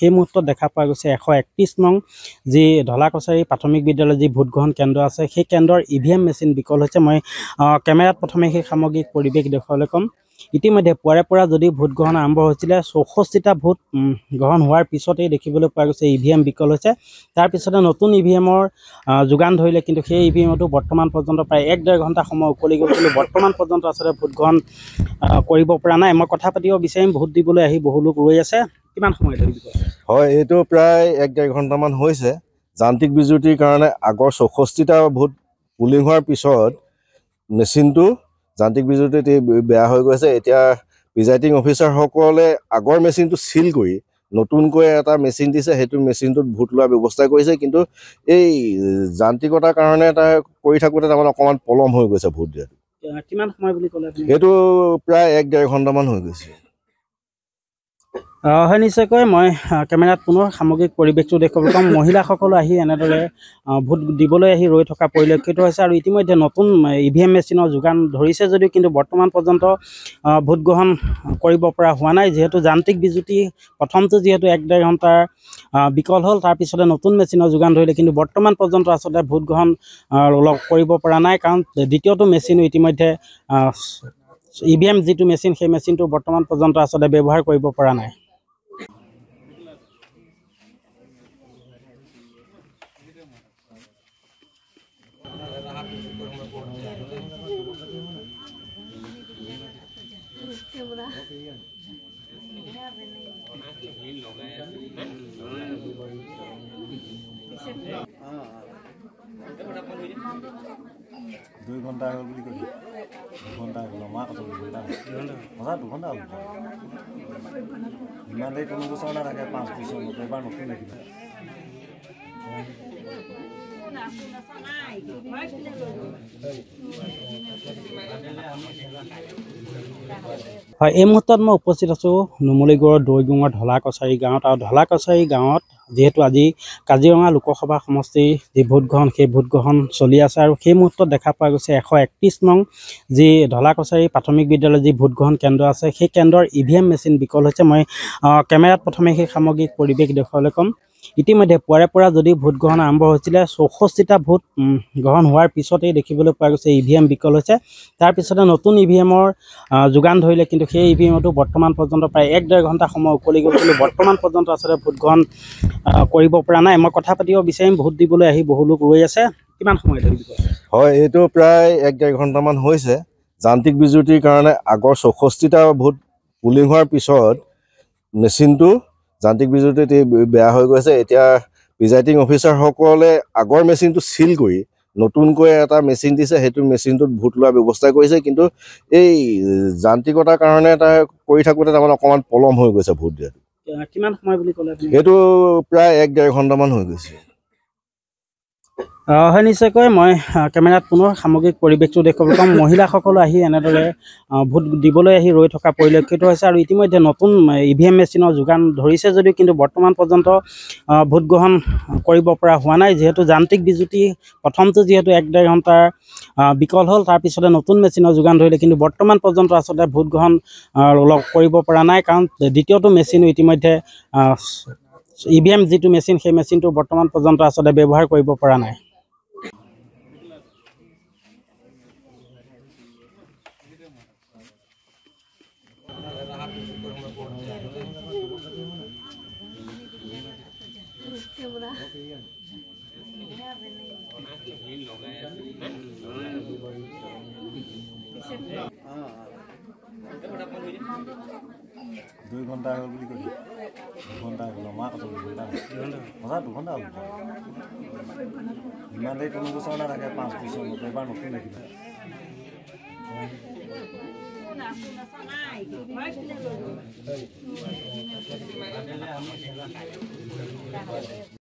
সেই মুহূৰ্তত দেখা পোৱা গৈছে এশ একত্ৰিছ নং যি ধলা কছাৰী প্ৰাথমিক বিদ্যালয়ৰ যি ভোটগ্ৰহণ কেন্দ্ৰ আছে সেই কেন্দ্ৰৰ ই ভি এম মেচিন বিকল হৈছে মই কেমেৰাত প্ৰথমে সেই সামগ্ৰিক পৰিৱেশ দেখুৱাবলৈ ক'ম ইতিমধ্যে পুৱাৰে পৰা যদি ভোটগ্ৰহণ আৰম্ভ হৈছিলে চৌষষ্ঠিটা ভোট গ্ৰহণ হোৱাৰ পিছতেই দেখিবলৈ পোৱা গৈছে ই ভি এম বিকল হৈছে তাৰপিছতে নতুন ই ভি এমৰ যোগান ধৰিলে কিন্তু সেই ই ভি এমতো বৰ্তমান পৰ্যন্ত প্ৰায় এক ডেৰ ঘণ্টা সময় উকলি গ'ল কিন্তু বৰ্তমান পৰ্যন্ত আচলতে ভোটগ্ৰহণ কৰিব পৰা নাই মই কথা পাতিব বিচাৰিম ভোট দিবলৈ আহি বহু লোক ৰৈ আছে কিমান সময় ধৰি হয় এইটো প্ৰায় এক ডেৰ ঘণ্টামান হৈছে যান্ত্ৰিক বিজুতিৰ কাৰণে আগৰ চৌষষ্ঠিটা ভোট পুলিং হোৱাৰ পিছত মেচিনটো যান্ত্ৰিক বিজুতি বেয়া হৈ গৈছে এতিয়া প্ৰিজাইডিং অফিচাৰসকলে আগৰ মেচিনটো চিল কৰি নতুনকৈ এটা মেচিন দিছে সেইটো মেচিনটোত ভোট লোৱাৰ ব্যৱস্থা কৰিছে কিন্তু এই যান্ত্ৰিকতাৰ কাৰণে এটা কৰি থাকোঁতে তাৰমানে অকণমান পলম হৈ গৈছে ভোট দিয়াটো কিমান সময় বুলি ক'লে সেইটো প্ৰায় এক ডেৰ ঘণ্টামান হৈ গৈছে হয় নিশ্চয়কৈ মই কেমেৰাত পুনৰ সামগ্ৰিক পৰিৱেশটো দেখুৱাব পাৰোঁ মহিলাসকলো আহি এনেদৰে ভোট দিবলৈ আহি ৰৈ থকা পৰিলক্ষিত হৈছে আৰু ইতিমধ্যে নতুন ই ভি এম মেচিনৰ যোগান ধৰিছে যদিও কিন্তু বৰ্তমান পৰ্যন্ত ভোটগ্ৰহণ কৰিব পৰা হোৱা নাই যিহেতু যান্ত্ৰিক বিজুতি প্ৰথমটো যিহেতু এক ডেৰ ঘণ্টাৰ বিকল হ'ল তাৰপিছতে নতুন মেচিনৰ যোগান ধৰিলে কিন্তু বৰ্তমান পৰ্যন্ত আচলতে ভোটগ্ৰহণ গ্ৰহণ কৰিব পৰা নাই কাৰণ দ্বিতীয়টো মেচিনো ইতিমধ্যে ই ভি এম যিটো মেচিন সেই মেচিনটো বৰ্তমান পৰ্যন্ত আচলতে ব্যৱহাৰ কৰিব পৰা নাই দুই ঘণ্টা হ'ল বুলি কৈছে দুঘণ্টা হ'ল মা কথা দুঘণ্টা সদায় দুঘণ্টা হ'ল ইমান দেৰি কোনো বছৰ নাথাকে পাঁচ বছৰ এবাৰ নতুন দেখিলে হয় এই মুহূৰ্তত মই উপস্থিত আছোঁ নুমলীগড়ৰ দৈগুঙৰ ধলা কছাৰী গাঁৱত আৰু ঢলা কছাৰী গাঁৱত যিহেতু আজি কাজিৰঙা লোকসভা সমষ্টিৰ যি ভোটগ্ৰহণ সেই ভোটগ্ৰহণ চলি আছে আৰু সেই মুহূৰ্তত দেখা পোৱা গৈছে এশ একত্ৰিছ নং যি ঢলা কছাৰী প্ৰাথমিক বিদ্যালয়ৰ যি ভোটগ্ৰহণ কেন্দ্ৰ আছে সেই কেন্দ্ৰৰ ই ভি এম মেচিন বিকল হৈছে মই কেমেৰাত প্ৰথমে সেই সামগ্ৰিক পৰিৱেশ দেখুৱাবলৈ ক'ম ইতিমধ্যে পুৱাৰে পৰা যদি ভোট গ্ৰহণ আৰম্ভ হৈছিলে চৌষষ্ঠিটা ভোট গ্ৰহণ হোৱাৰ পিছতেই দেখিবলৈ পোৱা গৈছে ই ভি এম বিকল হৈছে তাৰপিছতে নতুন ই ভি এমৰ যোগান ধৰিলে কিন্তু সেই ই ভি এমটো বৰ্তমান পৰ্যন্ত প্ৰায় এক ডেৰ ঘণ্টা সময় উকলি গ'ল কিন্তু বৰ্তমান পৰ্যন্ত আচলতে ভোট গ্ৰহণ কৰিব পৰা নাই মই কথা পাতিব বিচাৰিম ভোট দিবলৈ আহি বহু লোক ৰৈ আছে কিমান সময় ধৰি হয় এইটো প্ৰায় এক ডেৰ ঘণ্টামান হৈছে যান্ত্ৰিক বিজুতিৰ কাৰণে আগৰ চৌষষ্ঠিটা ভোট পুলিং হোৱাৰ পিছত মেচিনটো যান্ত্ৰিক বিজুতি বেয়া হৈ গৈছে এতিয়া প্ৰিজাইডিং অফিচাৰসকলে আগৰ মেচিনটো চিল কৰি নতুনকৈ এটা মেচিন দিছে সেইটো মেচিনটোত ভোট লোৱাৰ ব্যৱস্থা কৰিছে কিন্তু এই যান্ত্ৰিকতাৰ কাৰণে এটা কৰি থাকোঁতে তাৰমানে অকণমান পলম হৈ গৈছে ভূত দিয়াটো সেইটো প্ৰায় এক ডেৰ ঘণ্টামান হৈ গৈছে হয় নিশ্চয়কৈ মই কেমেৰাত পুনৰ সামগ্ৰিক পৰিৱেশটো দেখুৱাব পাৰোঁ মহিলাসকলো আহি এনেদৰে ভোট দিবলৈ আহি ৰৈ থকা পৰিলক্ষিত হৈছে আৰু ইতিমধ্যে নতুন ই ভি এম মেচিনৰ যোগান ধৰিছে যদিও কিন্তু বৰ্তমান পৰ্যন্ত ভোট গ্ৰহণ কৰিব পৰা হোৱা নাই যিহেতু যান্ত্ৰিক বিজুতি প্ৰথমটো যিহেতু এক ডেৰ ঘণ্টাৰ বিকল হ'ল তাৰপিছতে নতুন মেচিনৰ যোগান ধৰিলে কিন্তু বৰ্তমান পৰ্যন্ত আচলতে ভোট গ্ৰহণ কৰিব পৰা নাই কাৰণ দ্বিতীয়টো মেচিনো ইতিমধ্যে ই ভি এম যিটো মেচিন সেই মেচিনটো বৰ্তমান পৰ্যন্ত আচলতে ব্যৱহাৰ কৰিব পৰা নাই দুই ঘণ্টা হ'ল বুলি কৈছে দুঘণ্টা হ'ল মা কথা দুঘণ্টা কথা দুঘণ্টা হ'ল ইমান দেৰি কোনো বছৰ নাথাকে পাঁচ বছৰ মতো এবাৰ নতুন লাগিব